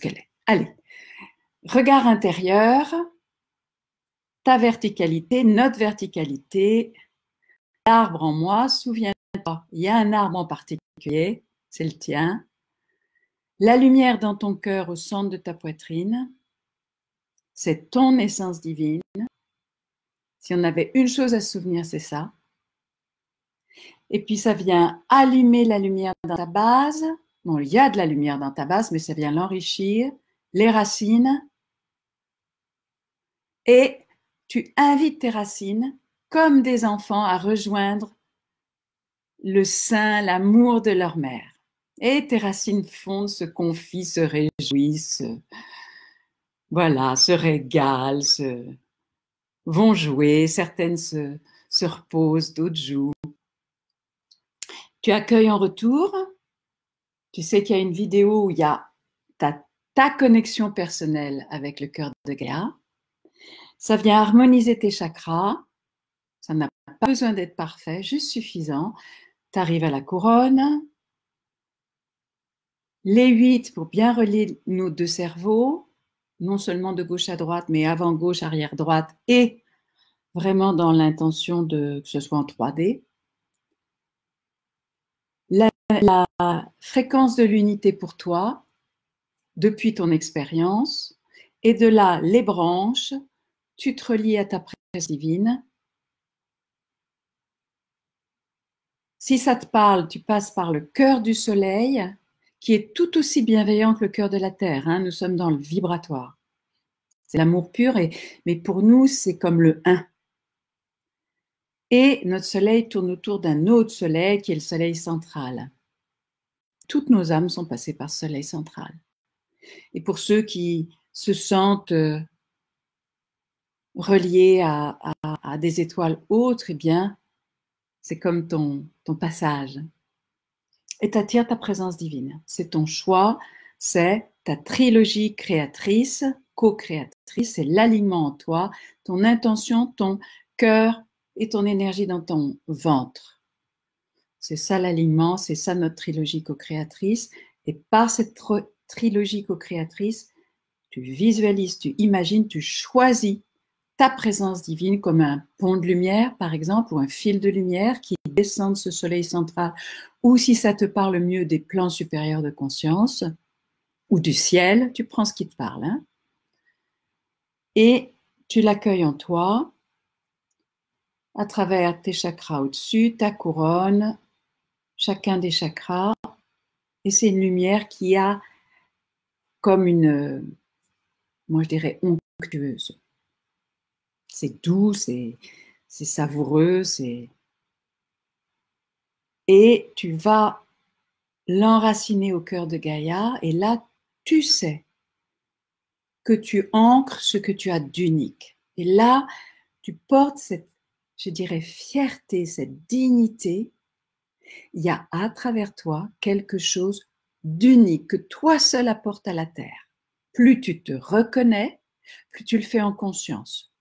qu'elle est. Allez, regard intérieur, ta verticalité, notre verticalité, l'arbre en moi, souviens-toi, il y a un arbre en particulier, c'est le tien. La lumière dans ton cœur au centre de ta poitrine, c'est ton essence divine. Si on avait une chose à se souvenir, c'est ça. Et puis ça vient allumer la lumière dans ta base, il y a de la lumière dans ta base, mais ça vient l'enrichir, les racines. Et tu invites tes racines, comme des enfants, à rejoindre le sein, l'amour de leur mère. Et tes racines fondent, se confient, se réjouissent, voilà, se régalent, se... vont jouer, certaines se, se reposent, d'autres jouent. Tu accueilles en retour tu sais qu'il y a une vidéo où il y a ta, connexion personnelle avec le cœur de Gaïa. Ça vient harmoniser tes chakras. Ça n'a pas besoin d'être parfait, juste suffisant. Tu arrives à la couronne. Les huit pour bien relier nos deux cerveaux, non seulement de gauche à droite, mais avant gauche, arrière droite, et vraiment dans l'intention de que ce soit en 3D. La la fréquence de l'unité pour toi depuis ton expérience, et de là, les branches, tu te relies à ta présence divine. Si ça te parle, tu passes par le cœur du soleil, qui est tout aussi bienveillant que le cœur de la terre. Hein. Nous sommes dans le vibratoire. C'est l'amour pur, mais pour nous, c'est comme le 1. Et notre soleil tourne autour d'un autre soleil qui est le soleil central toutes nos âmes sont passées par soleil central. Et pour ceux qui se sentent euh, reliés à, des étoiles autres, eh bien, c'est comme ton, ton passage. Et attires ta présence divine. C'est ton choix, c'est ta trilogie créatrice, co-créatrice, c'est l'aliment en toi, ton intention, ton cœur et ton énergie dans ton ventre. C'est ça l'alignement, c'est ça notre trilogie co-créatrice. Et par cette trilogie co-créatrice, tu visualises, tu imagines, tu choisis ta présence divine comme un pont de lumière, par exemple, ou un fil de lumière qui descend de ce soleil central, ou si ça te parle mieux des plans supérieurs de conscience, ou du ciel, tu prends ce qui te parle. Hein. et tu l'accueilles en toi à travers tes chakras au-dessus, ta couronne, chacun des chakras. Et c'est une lumière qui a comme une, moi je dirais, onctueuse. C'est doux, c'est savoureux, c'est... Et tu vas l'enraciner au cœur de Gaïa, et là, tu sais que tu ancres ce que tu as d'unique. Et là, tu portes cette, je dirais, fierté, cette dignité il y a à travers toi quelque chose d'unique que toi seul apporte à la Terre. Plus tu te reconnais, plus tu le fais en conscience.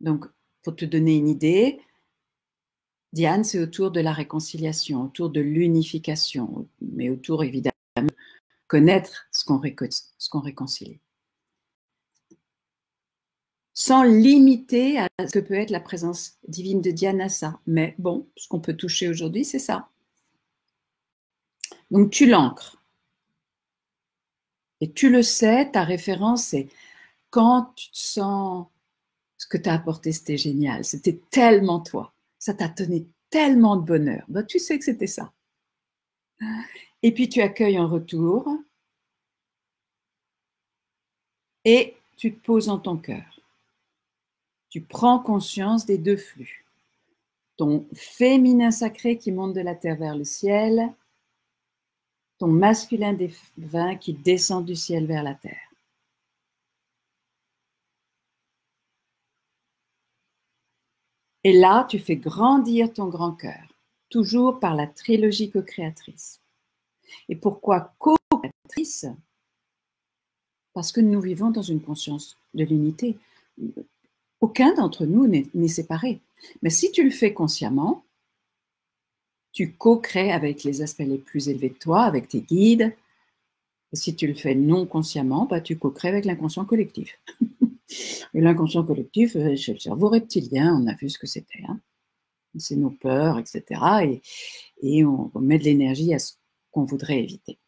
Donc, pour te donner une idée, Diane, c'est autour de la réconciliation, autour de l'unification, mais autour évidemment connaître ce qu'on réconcilie sans limiter à ce que peut être la présence divine de ça, Mais bon, ce qu'on peut toucher aujourd'hui, c'est ça. Donc tu l'ancres. Et tu le sais, ta référence, c'est quand tu te sens ce que tu as apporté, c'était génial, c'était tellement toi, ça t'a donné tellement de bonheur. Bah, tu sais que c'était ça. Et puis tu accueilles en retour et tu te poses en ton cœur tu prends conscience des deux flux. Ton féminin sacré qui monte de la terre vers le ciel, ton masculin divin qui descend du ciel vers la terre. Et là, tu fais grandir ton grand cœur, toujours par la trilogie co-créatrice. Et pourquoi co-créatrice Parce que nous vivons dans une conscience de l'unité. Aucun d'entre nous n'est séparé. Mais si tu le fais consciemment, tu co-crées avec les aspects les plus élevés de toi, avec tes guides. si tu le fais non consciemment, bah, tu co-crées avec l'inconscient collectif. Et l'inconscient collectif, euh, c'est le cerveau reptilien, on a vu ce que c'était. Hein. C'est nos peurs, etc. Et, on, met de l'énergie à ce qu'on voudrait éviter.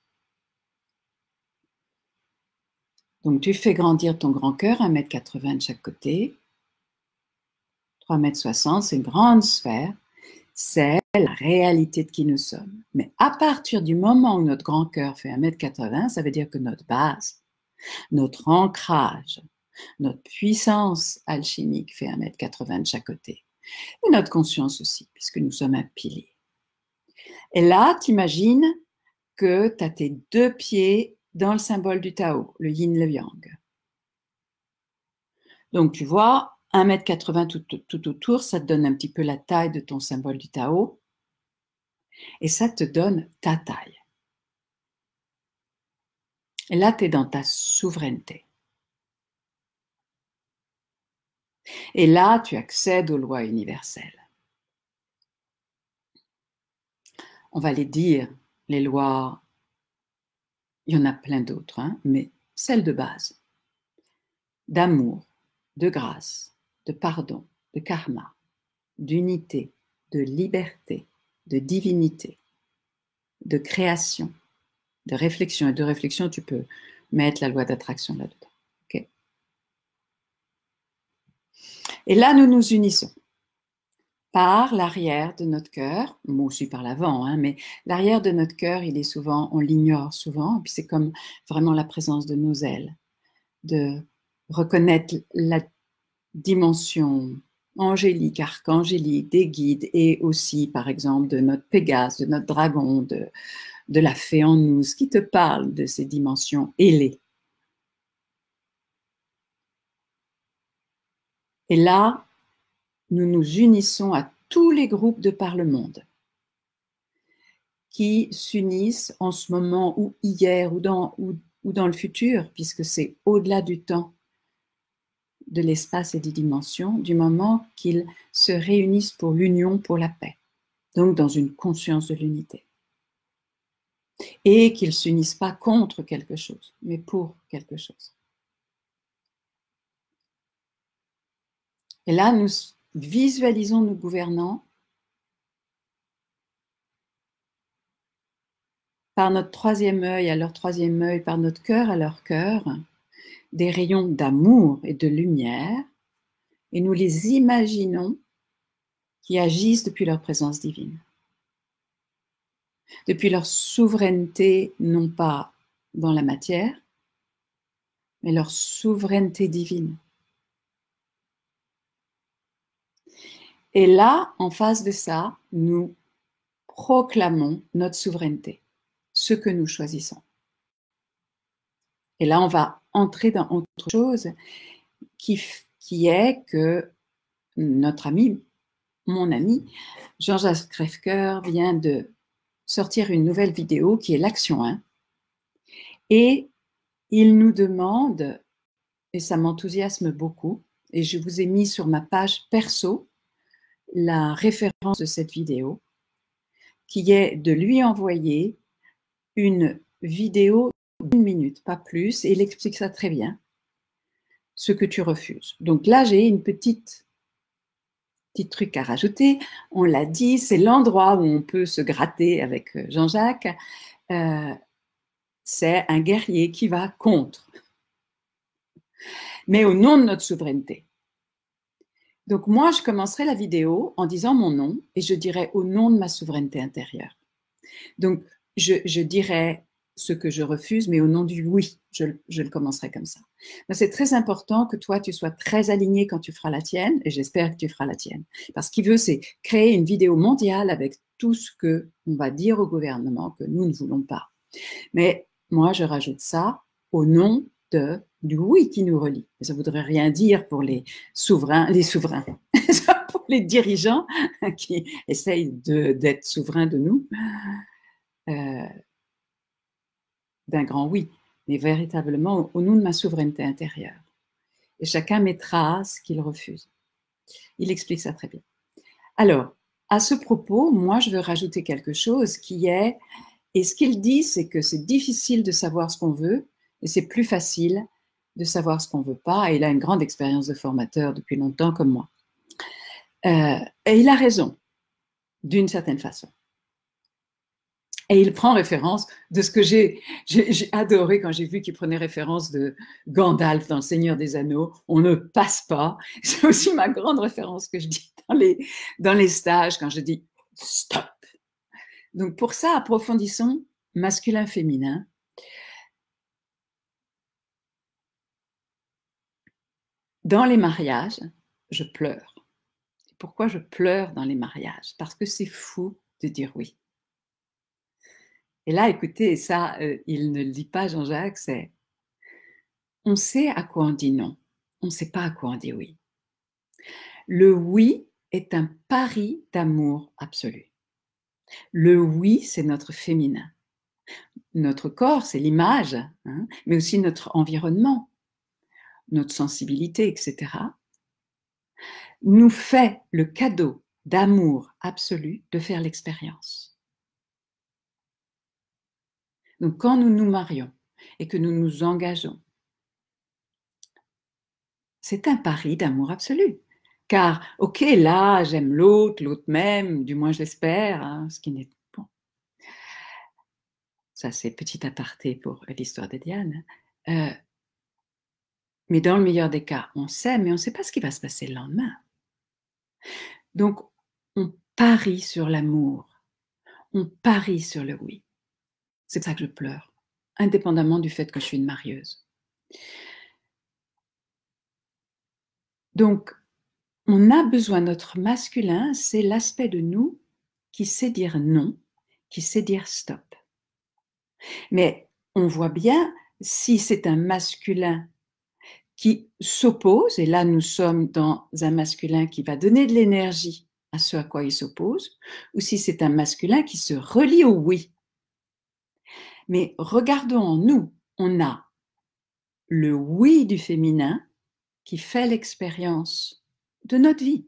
Donc tu fais grandir ton grand cœur, 1m80 de chaque côté. 3,60 m, c'est une grande sphère, c'est la réalité de qui nous sommes. Mais à partir du moment où notre grand cœur fait 1m80, ça veut dire que notre base, notre ancrage, notre puissance alchimique fait 1m80 de chaque côté. Et notre conscience aussi, puisque nous sommes un pilier. Et là, tu imagines que tu as tes deux pieds dans le symbole du Tao, le yin, le yang. Donc tu vois, 1m80 tout, tout, autour, ça te donne un petit peu la taille de ton symbole du Tao. Et ça te donne ta taille. Et là, tu es dans ta souveraineté. Et là, tu accèdes aux lois universelles. On va les dire, les lois, il y en a plein d'autres, hein, mais celles de base, d'amour, de grâce, de pardon, de karma, d'unité, de liberté, de divinité, de création, de réflexion. Et de réflexion, tu peux mettre la loi d'attraction là-dedans. Et là, nous nous unissons par l'arrière de notre cœur, moi aussi par l'avant, hein, mais l'arrière de notre cœur, il est souvent, on l'ignore souvent, puis c'est comme vraiment la présence de nos ailes, de reconnaître la dimension angélique, archangélique, des guides et aussi, par exemple, de notre Pégase, de notre dragon, de, de la fée en nous, qui te parle de ces dimensions ailées. Et là, nous nous unissons à tous les groupes de par le monde qui s'unissent en ce moment ou hier ou dans, ou, ou dans le futur, puisque c'est au-delà du temps de l'espace et des dimensions du moment qu'ils se réunissent pour l'union, pour la paix, donc dans une conscience de l'unité. Et qu'ils ne s'unissent pas contre quelque chose, mais pour quelque chose. Et là, nous visualisons nos gouvernants par notre troisième œil à leur troisième œil, par notre cœur à leur cœur, des rayons d'amour et de lumière, et nous les imaginons qui agissent depuis leur présence divine, depuis leur souveraineté non pas dans la matière, mais leur souveraineté divine. Et là, en face de ça, nous proclamons notre souveraineté, ce que nous choisissons. Et là, on va entrer dans autre chose qui, qui est que notre ami, mon ami, Georges jacques vient de sortir une nouvelle vidéo qui est l'action 1. Et il nous demande, et ça m'enthousiasme beaucoup, et je vous ai mis sur ma page perso la référence de cette vidéo, qui est de lui envoyer une vidéo une minute, pas plus, et il explique ça très bien, ce que tu refuses. Donc là, j'ai une petite petit truc à rajouter. On l'a dit, c'est l'endroit où on peut se gratter avec euh, Jean-Jacques. Euh, c'est un guerrier qui va contre, mais au nom de notre souveraineté. Donc moi, je commencerai la vidéo en disant mon nom et je dirai au nom de ma souveraineté intérieure. Donc je, je dirai ce que je refuse, mais au nom du oui, je, le commencerai comme ça. Ben, c'est très important que toi, tu sois très aligné quand tu feras la tienne, et j'espère que tu feras la tienne. Parce qu'il veut, c'est créer une vidéo mondiale avec tout ce que on va dire au gouvernement que nous ne voulons pas. Mais moi, je rajoute ça au nom de, du oui qui nous relie. mais ça ne voudrait rien dire pour les souverains, les souverains, pour les dirigeants qui essayent d'être souverains de nous. Euh, d'un grand oui, mais véritablement au nom de ma souveraineté intérieure. Et chacun mettra ce qu'il refuse. Il explique ça très bien. Alors, à ce propos, moi, je veux rajouter quelque chose qui est, et ce qu'il dit, c'est que c'est difficile de savoir ce qu'on veut, et c'est plus facile de savoir ce qu'on ne veut pas. Et il a une grande expérience de formateur depuis longtemps comme moi. Euh, et il a raison, d'une certaine façon. Et il prend référence de ce que j'ai adoré quand j'ai vu qu'il prenait référence de Gandalf dans Le Seigneur des Anneaux. On ne passe pas. C'est aussi ma grande référence que je dis dans les, dans les stages quand je dis stop. Donc pour ça, approfondissons masculin-féminin. Dans les mariages, je pleure. Pourquoi je pleure dans les mariages Parce que c'est fou de dire oui. Et là, écoutez, ça, euh, il ne le dit pas, Jean-Jacques, c'est on sait à quoi on dit non, on ne sait pas à quoi on dit oui. Le oui est un pari d'amour absolu. Le oui, c'est notre féminin. Notre corps, c'est l'image, hein, mais aussi notre environnement, notre sensibilité, etc. nous fait le cadeau d'amour absolu de faire l'expérience. Donc quand nous nous marions et que nous nous engageons, c'est un pari d'amour absolu. Car, ok, là, j'aime l'autre, l'autre même, du moins je l'espère, hein, ce qui n'est bon. Ça, c'est petit aparté pour l'histoire de Diane. Hein. Euh, mais dans le meilleur des cas, on sait, mais on ne sait pas ce qui va se passer le lendemain. Donc, on parie sur l'amour, on parie sur le oui. C'est ça que je pleure, indépendamment du fait que je suis une marieuse. Donc, on a besoin, notre masculin, c'est l'aspect de nous qui sait dire non, qui sait dire stop. Mais on voit bien, si c'est un masculin qui s'oppose, et là nous sommes dans un masculin qui va donner de l'énergie à ce à quoi il s'oppose, ou si c'est un masculin qui se relie au oui, mais regardons en nous, on a le oui du féminin qui fait l'expérience de notre vie.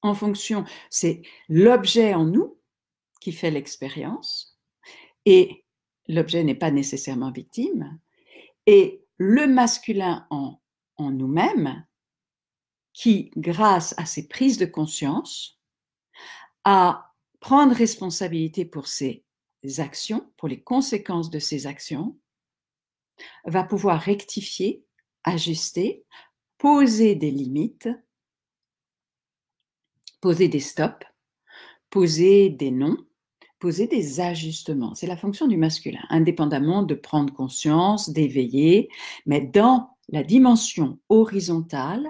En fonction, c'est l'objet en nous qui fait l'expérience, et l'objet n'est pas nécessairement victime, et le masculin en, nous-mêmes qui, grâce à ses prises de conscience, a prendre responsabilité pour ses actions, pour les conséquences de ces actions, va pouvoir rectifier, ajuster, poser des limites, poser des stops, poser des noms, poser des ajustements. C'est la fonction du masculin, indépendamment de prendre conscience, d'éveiller, mais dans la dimension horizontale,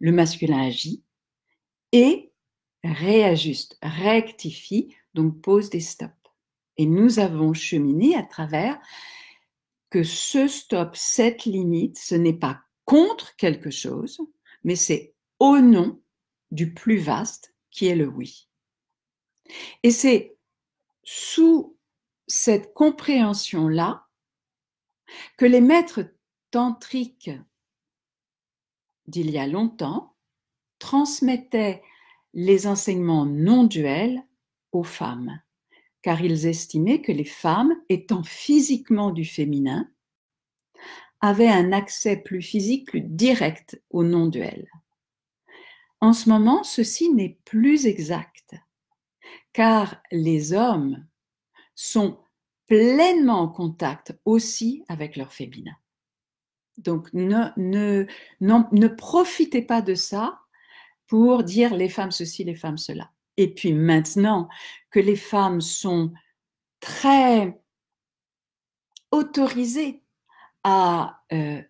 le masculin agit et réajuste, rectifie, donc pose des stops. Et nous avons cheminé à travers que ce stop, cette limite, ce n'est pas contre quelque chose, mais c'est au nom du plus vaste qui est le oui. Et c'est sous cette compréhension-là que les maîtres tantriques d'il y a longtemps transmettaient les enseignements non duels aux femmes car ils estimaient que les femmes, étant physiquement du féminin, avaient un accès plus physique, plus direct au non-duel. En ce moment, ceci n'est plus exact, car les hommes sont pleinement en contact aussi avec leur féminin. Donc ne, ne, ne profitez pas de ça pour dire les femmes ceci, les femmes cela et puis maintenant que les femmes sont très autorisées à euh,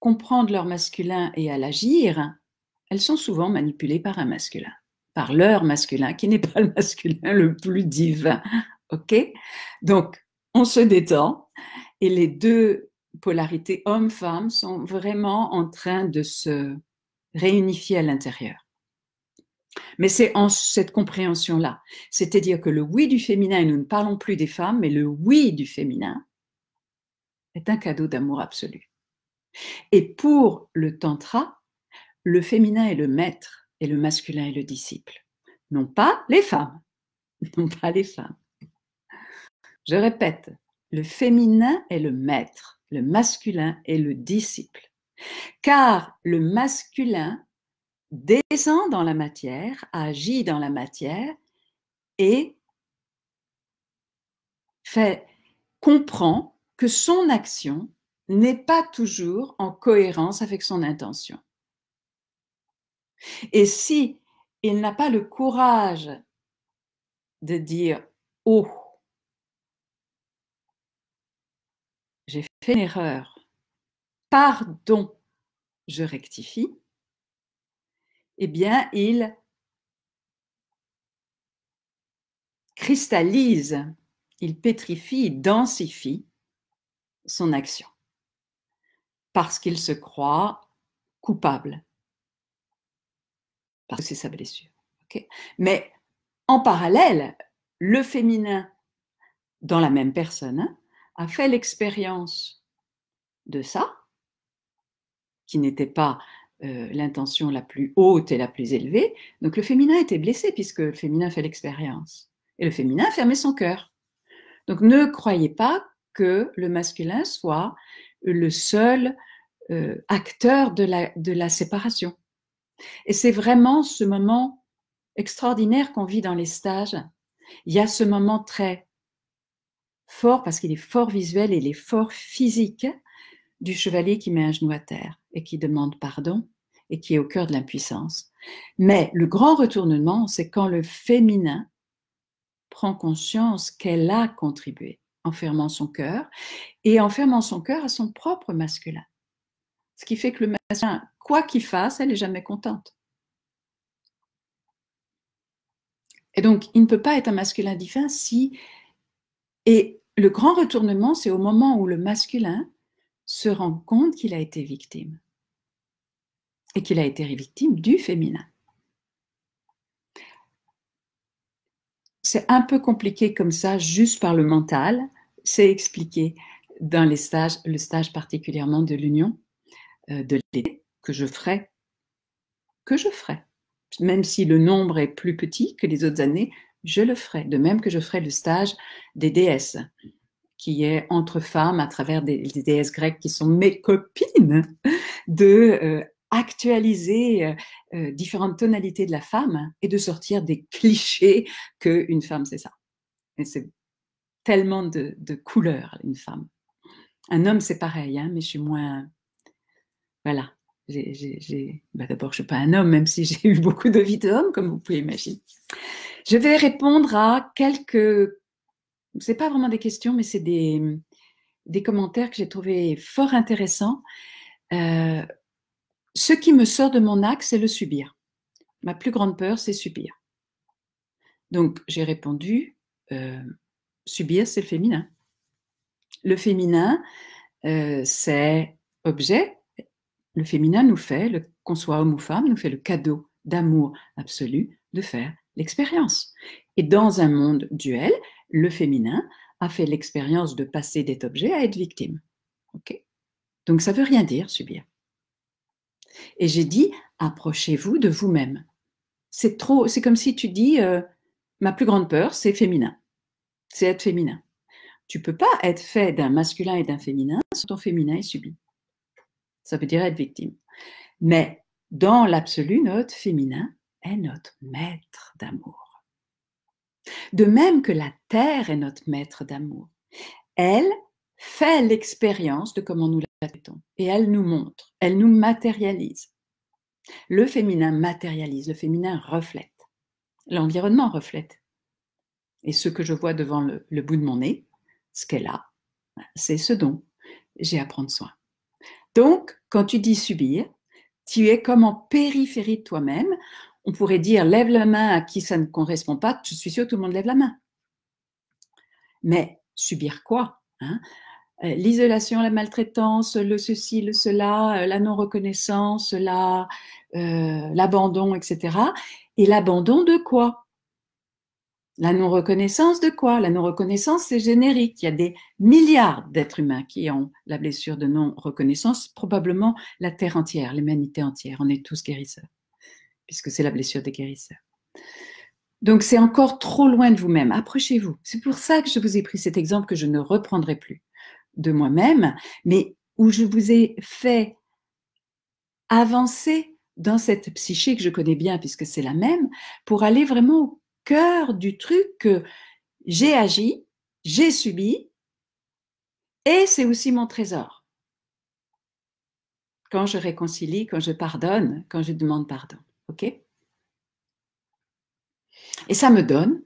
comprendre leur masculin et à l'agir, elles sont souvent manipulées par un masculin, par leur masculin, qui n'est pas le masculin le plus divin. OK Donc, on se détend et les deux polarités homme-femme sont vraiment en train de se réunifier à l'intérieur. Mais c'est en cette compréhension-là. C'est-à-dire que le oui du féminin, et nous ne parlons plus des femmes, mais le oui du féminin est un cadeau d'amour absolu. Et pour le tantra, le féminin est le maître et le masculin est le disciple. Non pas les femmes. Non pas les femmes. Je répète, le féminin est le maître, le masculin est le disciple. Car le masculin descend dans la matière, agit dans la matière et fait, comprend que son action n'est pas toujours en cohérence avec son intention. Et si il n'a pas le courage de dire Oh, j'ai fait une erreur, pardon, je rectifie, eh bien, il cristallise, il pétrifie, il densifie son action parce qu'il se croit coupable, parce que c'est sa blessure. Mais en parallèle, le féminin, dans la même personne, hein, a fait l'expérience de ça, qui n'était pas euh, l'intention la plus haute et la plus élevée. Donc le féminin était blessé puisque le féminin fait l'expérience. Et le féminin fermait son cœur. Donc ne croyez pas que le masculin soit le seul euh, acteur de la, de la séparation. Et c'est vraiment ce moment extraordinaire qu'on vit dans les stages. Il y a ce moment très fort parce qu'il est fort visuel et il est fort physique du chevalier qui met un genou à terre et qui demande pardon et qui est au cœur de l'impuissance. Mais le grand retournement, c'est quand le féminin prend conscience qu'elle a contribué en fermant son cœur et en fermant son cœur à son propre masculin. Ce qui fait que le masculin, quoi qu'il fasse, elle n'est jamais contente. Et donc, il ne peut pas être un masculin divin si... Et le grand retournement, c'est au moment où le masculin se rend compte qu'il a été victime et qu'il a été victime du féminin. C'est un peu compliqué comme ça, juste par le mental. C'est expliqué dans les stages, le stage particulièrement de l'union, euh, de que je ferai, que je ferai. Même si le nombre est plus petit que les autres années, je le ferai, de même que je ferai le stage des déesses qui est entre femmes à travers des, des déesses grecques qui sont mes copines, de euh, actualiser euh, euh, différentes tonalités de la femme et de sortir des clichés qu'une femme, c'est ça. Et c'est tellement de, couleurs, une femme. Un homme, c'est pareil, hein, mais je suis moins... Voilà. Bah, d'abord, je ne suis pas un homme, même si j'ai eu beaucoup de vie d'homme, comme vous pouvez imaginer. Je vais répondre à quelques ce c'est pas vraiment des questions, mais c'est des, commentaires que j'ai trouvés fort intéressants. Euh, ce qui me sort de mon axe, c'est le subir. Ma plus grande peur, c'est subir. Donc j'ai répondu, euh, subir, c'est le féminin. Le féminin, euh, c'est objet. Le féminin nous fait, qu'on soit homme ou femme, nous fait le cadeau d'amour absolu de faire l'expérience. Et dans un monde duel, le féminin a fait l'expérience de passer d'être objet à être victime. Donc ça veut rien dire subir. Et j'ai dit approchez-vous de vous-même. C'est trop, c'est comme si tu dis euh, ma plus grande peur, c'est féminin, c'est être féminin. Tu peux pas être fait d'un masculin et d'un féminin si ton féminin est subi. Ça veut dire être victime. Mais dans l'absolu, notre féminin est notre maître d'amour. De même que la Terre est notre maître d'amour. Elle fait l'expérience de comment nous la traitons et elle nous montre, elle nous matérialise. Le féminin matérialise, le féminin reflète. L'environnement reflète. Et ce que je vois devant le, bout de mon nez, ce qu'elle a, c'est ce dont j'ai à prendre soin. Donc, quand tu dis subir, tu es comme en périphérie de toi-même on pourrait dire lève la main à qui ça ne correspond pas, je suis sûr que tout le monde lève la main. Mais subir quoi hein euh, L'isolation, la maltraitance, le ceci, le cela, euh, la non-reconnaissance, euh, l'abandon, etc. Et l'abandon de quoi La non-reconnaissance de quoi La non-reconnaissance, c'est générique. Il y a des milliards d'êtres humains qui ont la blessure de non-reconnaissance, probablement la Terre entière, l'humanité entière. On est tous guérisseurs puisque c'est la blessure des guérisseurs. Donc c'est encore trop loin de vous-même. Approchez-vous. C'est pour ça que je vous ai pris cet exemple que je ne reprendrai plus de moi-même, mais où je vous ai fait avancer dans cette psyché que je connais bien puisque c'est la même, pour aller vraiment au cœur du truc que j'ai agi, j'ai subi, et c'est aussi mon trésor. Quand je réconcilie, quand je pardonne, quand je demande pardon. Et ça me donne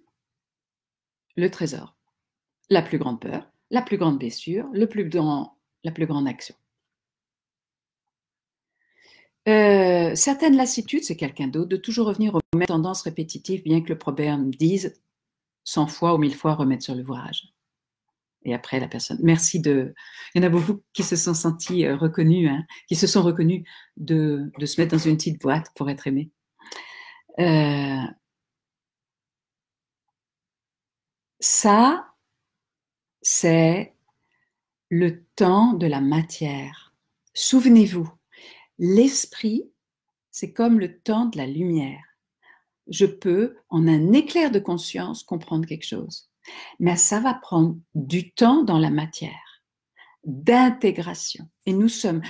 le trésor, la plus grande peur, la plus grande blessure, le plus la plus grande action. Euh, certaines lassitudes, c'est quelqu'un d'autre, de toujours revenir aux mêmes tendances répétitives, bien que le proverbe dise 100 fois ou 1000 fois remettre sur le voyage Et après, la personne. Merci de. Il y en a beaucoup qui se sont sentis euh, reconnus, hein, qui se sont reconnus de, de se mettre dans une petite boîte pour être aimé. Euh, ça, c'est le temps de la matière. Souvenez-vous, l'esprit, c'est comme le temps de la lumière. Je peux, en un éclair de conscience, comprendre quelque chose. Mais ça va prendre du temps dans la matière, d'intégration. Et nous sommes,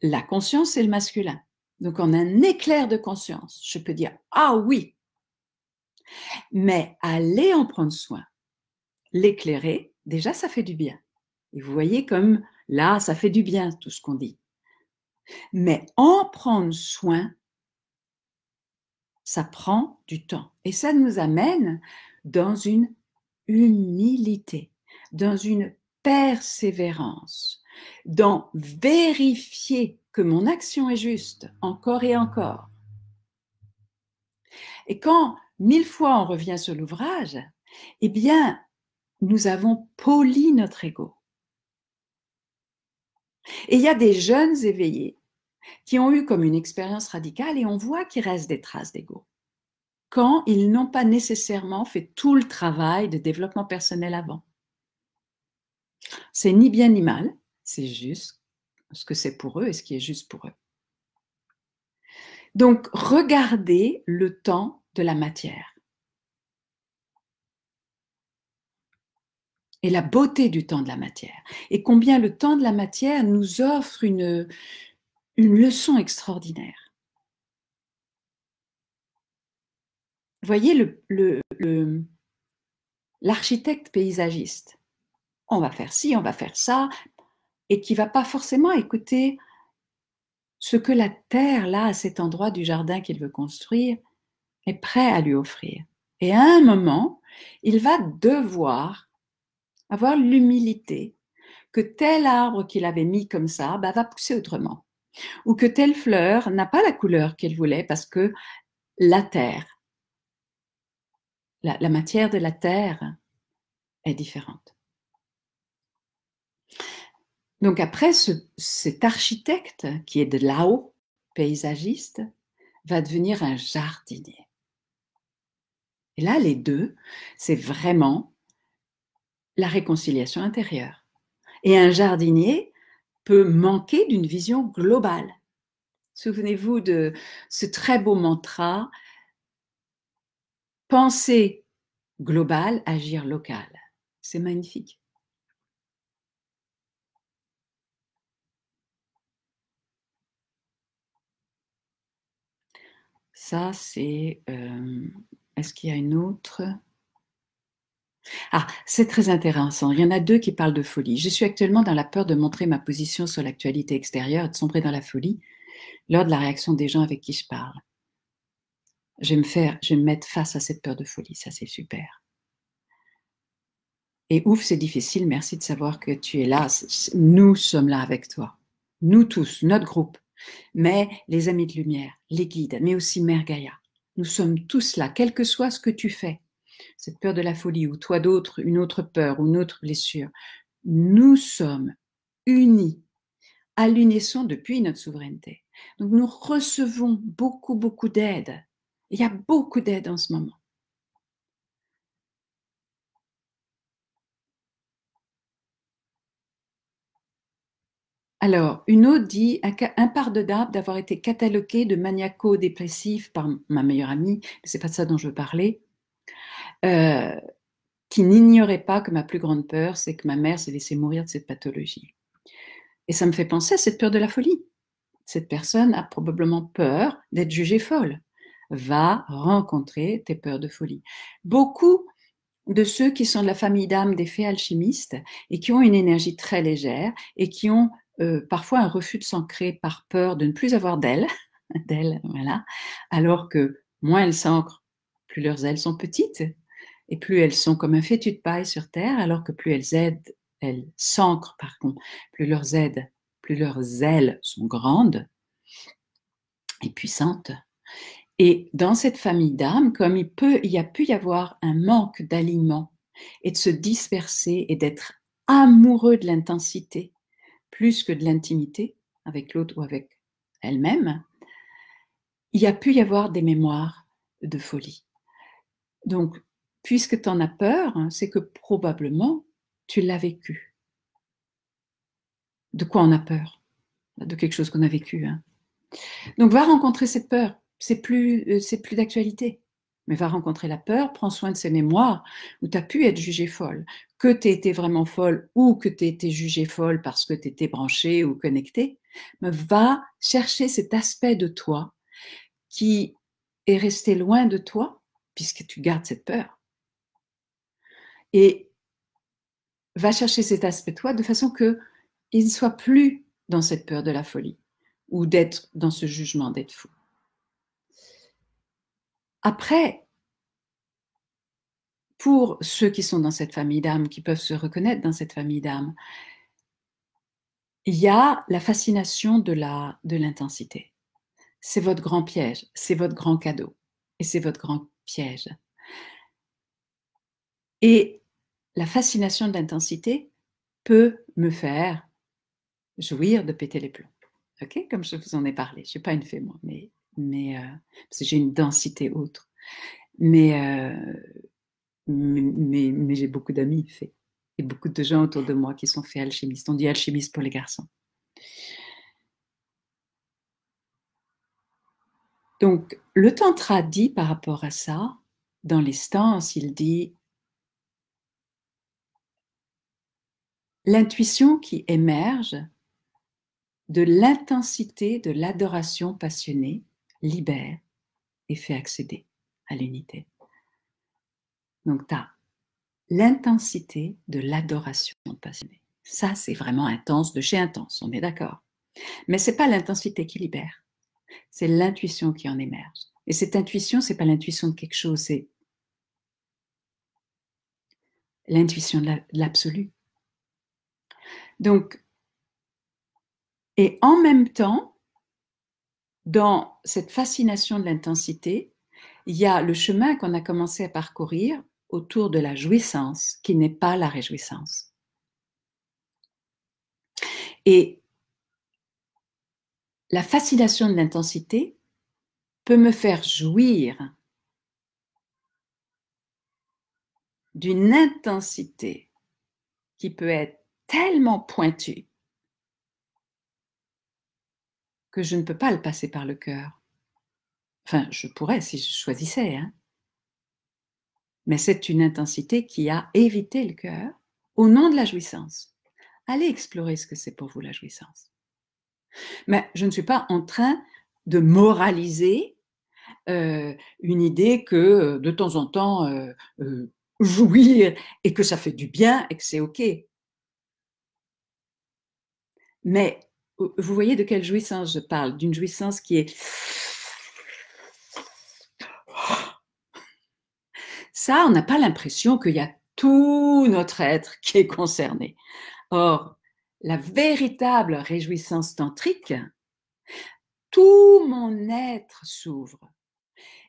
la conscience, et le masculin. Donc, en un éclair de conscience, je peux dire Ah oui Mais aller en prendre soin, l'éclairer, déjà, ça fait du bien. Et vous voyez comme là, ça fait du bien tout ce qu'on dit. Mais en prendre soin, ça prend du temps. Et ça nous amène dans une humilité, dans une persévérance, dans vérifier que mon action est juste, encore et encore. Et quand mille fois on revient sur l'ouvrage, eh bien, nous avons poli notre ego. Et il y a des jeunes éveillés qui ont eu comme une expérience radicale et on voit qu'il reste des traces d'ego quand ils n'ont pas nécessairement fait tout le travail de développement personnel avant. C'est ni bien ni mal, c'est juste ce que c'est pour eux et ce qui est juste pour eux. Donc, regardez le temps de la matière. Et la beauté du temps de la matière. Et combien le temps de la matière nous offre une, une leçon extraordinaire. voyez, l'architecte paysagiste, on va faire ci, on va faire ça, et qui va pas forcément écouter ce que la terre, là, à cet endroit du jardin qu'il veut construire, est prêt à lui offrir. Et à un moment, il va devoir avoir l'humilité que tel arbre qu'il avait mis comme ça bah, va pousser autrement, ou que telle fleur n'a pas la couleur qu'elle voulait parce que la terre, la matière de la terre est différente. Donc après, cet architecte qui est de là-haut, paysagiste, va devenir un jardinier. Et là, les deux, c'est vraiment la réconciliation intérieure. Et un jardinier peut manquer d'une vision globale. Souvenez-vous de ce très beau mantra, penser global, agir local. C'est magnifique. Ça, c'est... Euh, est-ce qu'il y a une autre ah, c'est très intéressant. Il y en a deux qui parlent de folie. Je suis actuellement dans la peur de montrer ma position sur l'actualité extérieure de sombrer dans la folie lors de la réaction des gens avec qui je parle. Je me faire, je vais me mettre face à cette peur de folie. Ça, c'est super. Et ouf, c'est difficile. Merci de savoir que tu es là. Nous sommes là avec toi. Nous tous, notre groupe. Mais les amis de lumière, les guides, mais aussi Mère Gaïa, nous sommes tous là, quel que soit ce que tu fais, cette peur de la folie ou toi d'autre, une autre peur ou une autre blessure, nous sommes unis à l'unisson depuis notre souveraineté. Donc nous recevons beaucoup, beaucoup d'aide. Il y a beaucoup d'aide en ce moment. Alors, une autre dit un impardonnable d'avoir été catalogué de maniaco-dépressif par ma meilleure amie, mais c'est pas de ça dont je veux parler, euh, qui n'ignorait pas que ma plus grande peur, c'est que ma mère s'est laissée mourir de cette pathologie. Et ça me fait penser à cette peur de la folie. Cette personne a probablement peur d'être jugée folle. Va rencontrer tes peurs de folie. Beaucoup de ceux qui sont de la famille d'âme des fées alchimistes et qui ont une énergie très légère et qui ont euh, parfois un refus de s'ancrer par peur de ne plus avoir d'ailes, voilà, alors que moins elles s'ancrent, plus leurs ailes sont petites, et plus elles sont comme un fétu de paille sur terre, alors que plus elles aident, elles s'ancrent par contre, plus leurs aides, plus leurs ailes sont grandes et puissantes. Et dans cette famille d'âmes, comme il peut, il y a pu y avoir un manque d'aliments et de se disperser et d'être amoureux de l'intensité plus que de l'intimité avec l'autre ou avec elle-même, il y a pu y avoir des mémoires de folie. Donc, puisque tu en as peur, hein, c'est que probablement tu l'as vécu. De quoi on a peur De quelque chose qu'on a vécu. Hein. Donc, va rencontrer cette peur. C'est plus, euh, c'est plus d'actualité mais va rencontrer la peur, prends soin de ces mémoires où tu as pu être jugée folle, que tu été vraiment folle ou que tu été jugée folle parce que tu étais branchée ou connectée, mais va chercher cet aspect de toi qui est resté loin de toi puisque tu gardes cette peur. Et va chercher cet aspect de toi de façon que il ne soit plus dans cette peur de la folie ou d'être dans ce jugement d'être fou. Après, pour ceux qui sont dans cette famille d'âmes, qui peuvent se reconnaître dans cette famille d'âmes, il y a la fascination de la de l'intensité. C'est votre grand piège, c'est votre grand cadeau et c'est votre grand piège. Et la fascination de l'intensité peut me faire jouir de péter les plombs. OK Comme je vous en ai parlé, je suis pas une fée moi, mais mais euh, parce que j'ai une densité autre. Mais, euh, mais, j'ai beaucoup d'amis faits et beaucoup de gens autour de moi qui sont faits alchimistes. On dit alchimiste pour les garçons. Donc, le Tantra dit par rapport à ça, dans l'instance il dit l'intuition qui émerge de l'intensité de l'adoration passionnée libère et fait accéder à l'unité. Donc tu as l'intensité de l'adoration passionnée. Ça, c'est vraiment intense de chez intense, on est d'accord. Mais ce n'est pas l'intensité qui libère, c'est l'intuition qui en émerge. Et cette intuition, ce n'est pas l'intuition de quelque chose, c'est l'intuition de l'absolu. Donc, et en même temps, dans cette fascination de l'intensité, il y a le chemin qu'on a commencé à parcourir autour de la jouissance, qui n'est pas la réjouissance. Et la fascination de l'intensité peut me faire jouir d'une intensité qui peut être tellement pointue que je ne peux pas le passer par le cœur. Enfin, je pourrais si je choisissais. Hein. Mais c'est une intensité qui a évité le cœur au nom de la jouissance. Allez explorer ce que c'est pour vous la jouissance. Mais je ne suis pas en train de moraliser euh, une idée que euh, de temps en temps euh, jouir et que ça fait du bien et que c'est OK. Mais vous voyez de quelle jouissance je parle D'une jouissance qui est... Ça, on n'a pas l'impression qu'il y a tout notre être qui est concerné. Or, la véritable réjouissance tantrique, tout mon être s'ouvre.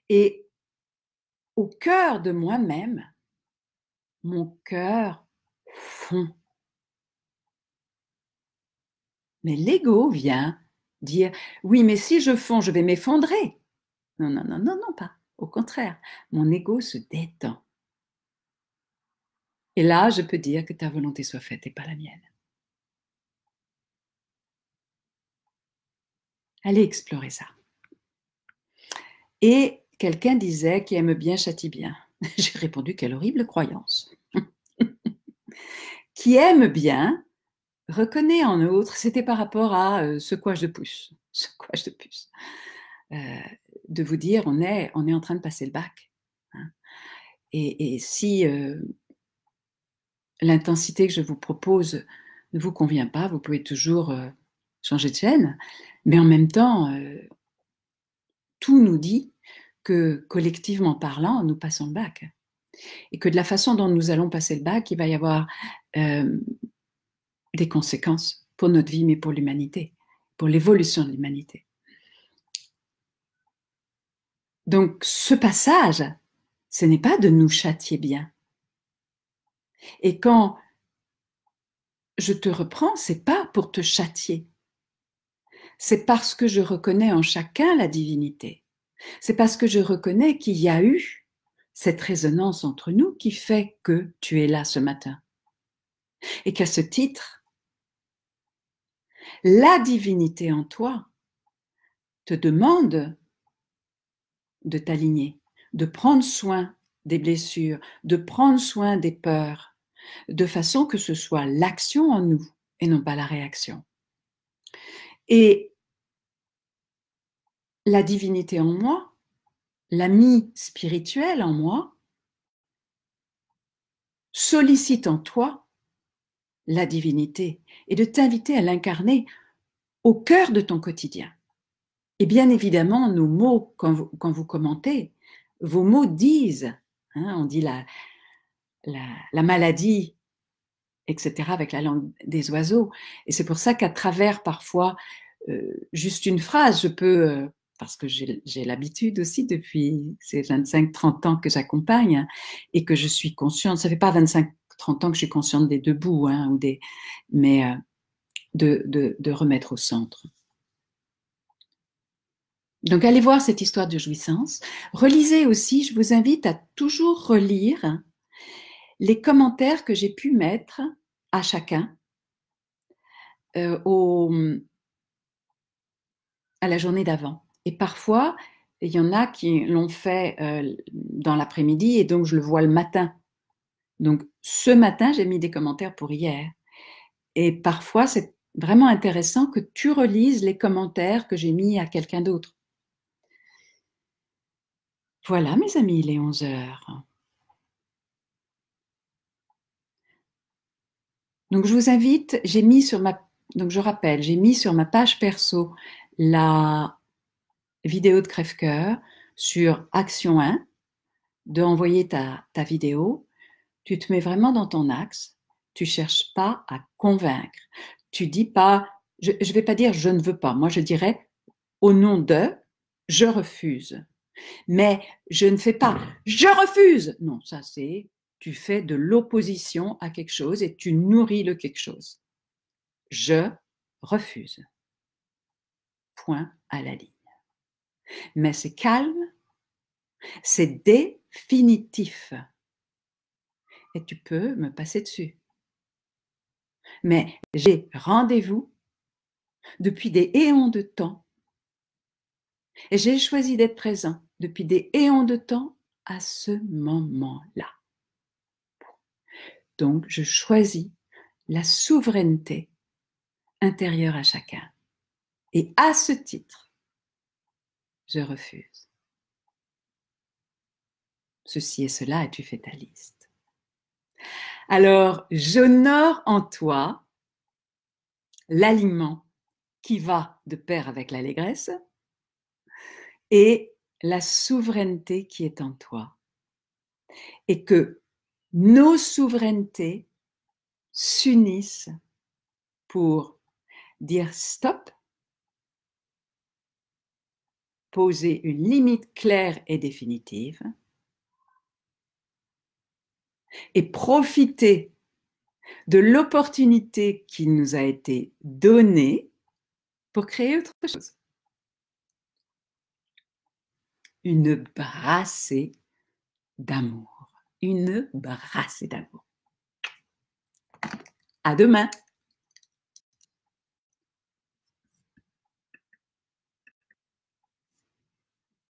Et au cœur de moi-même, mon cœur fond. Mais l'ego vient dire oui, mais si je fonds, je vais m'effondrer. Non, non, non, non, non, pas. Au contraire, mon ego se détend. Et là, je peux dire que ta volonté soit faite et pas la mienne. Allez explorer ça. Et quelqu'un disait qui aime bien châtie bien. J'ai répondu quelle horrible croyance. qui aime bien reconnaît en autre, c'était par rapport à euh, ce je de puce, quoi de puce, euh, de vous dire on est, on est en train de passer le bac. Hein. Et, si euh, l'intensité que je vous propose ne vous convient pas, vous pouvez toujours euh, changer de chaîne, mais en même temps, tout nous dit que collectivement parlant, nous passons le bac. Et que de la façon dont nous allons passer le bac, il va y avoir des conséquences pour notre vie, mais pour l'humanité, pour l'évolution de l'humanité. Donc ce passage, ce n'est pas de nous châtier bien. Et quand je te reprends, c'est pas pour te châtier. C'est parce que je reconnais en chacun la divinité. C'est parce que je reconnais qu'il y a eu cette résonance entre nous qui fait que tu es là ce matin. Et qu'à ce titre, la divinité en toi te demande de t'aligner, de prendre soin des blessures, de prendre soin des peurs, de façon que ce soit l'action en nous et non pas la réaction. Et la divinité en moi, l'ami spirituel en moi, sollicite en toi la divinité et de t'inviter à l'incarner au cœur de ton quotidien. Et bien évidemment, nos mots, quand vous, commentez, vos mots disent, hein, on dit la, la, maladie, etc., avec la langue des oiseaux. Et c'est pour ça qu'à travers parfois euh, juste une phrase, je peux, euh, parce que j'ai l'habitude aussi depuis ces 25-30 ans que j'accompagne hein, et que je suis consciente, ça ne fait pas 25 30 ans que je suis consciente des deux bouts, hein, ou des, mais euh, de, remettre au centre. Donc allez voir cette histoire de jouissance. Relisez aussi, je vous invite à toujours relire les commentaires que j'ai pu mettre à chacun euh, au, à la journée d'avant. Et parfois, il y en a qui l'ont fait euh, dans l'après-midi et donc je le vois le matin donc ce matin, j'ai mis des commentaires pour hier. Et parfois, c'est vraiment intéressant que tu relises les commentaires que j'ai mis à quelqu'un d'autre. Voilà, mes amis, il est 11 heures. Donc je vous invite, j'ai mis sur ma donc je rappelle, j'ai mis sur ma page perso la vidéo de Crève-Cœur sur Action 1, de envoyer ta vidéo tu te mets vraiment dans ton axe, tu cherches pas à convaincre. Tu dis pas, je ne vais pas dire je ne veux pas, moi je dirais au nom de, je refuse. Mais je ne fais pas, je refuse. Non, ça c'est, tu fais de l'opposition à quelque chose et tu nourris le quelque chose. Je refuse. Point à la ligne. Mais c'est calme, c'est définitif et tu peux me passer dessus. Mais j'ai rendez-vous depuis des éons de temps. Et j'ai choisi d'être présent depuis des éons de temps à ce moment-là. Donc, je choisis la souveraineté intérieure à chacun. Et à ce titre, je refuse. Ceci et cela, et tu fais ta liste. Alors, j'honore en toi l'aliment qui va de pair avec l'allégresse et la souveraineté qui est en toi. Et que nos souverainetés s'unissent pour dire stop, poser une limite claire et définitive et profiter de l'opportunité qui nous a été donnée pour créer autre chose. Une brassée d'amour. Une brassée d'amour. À demain!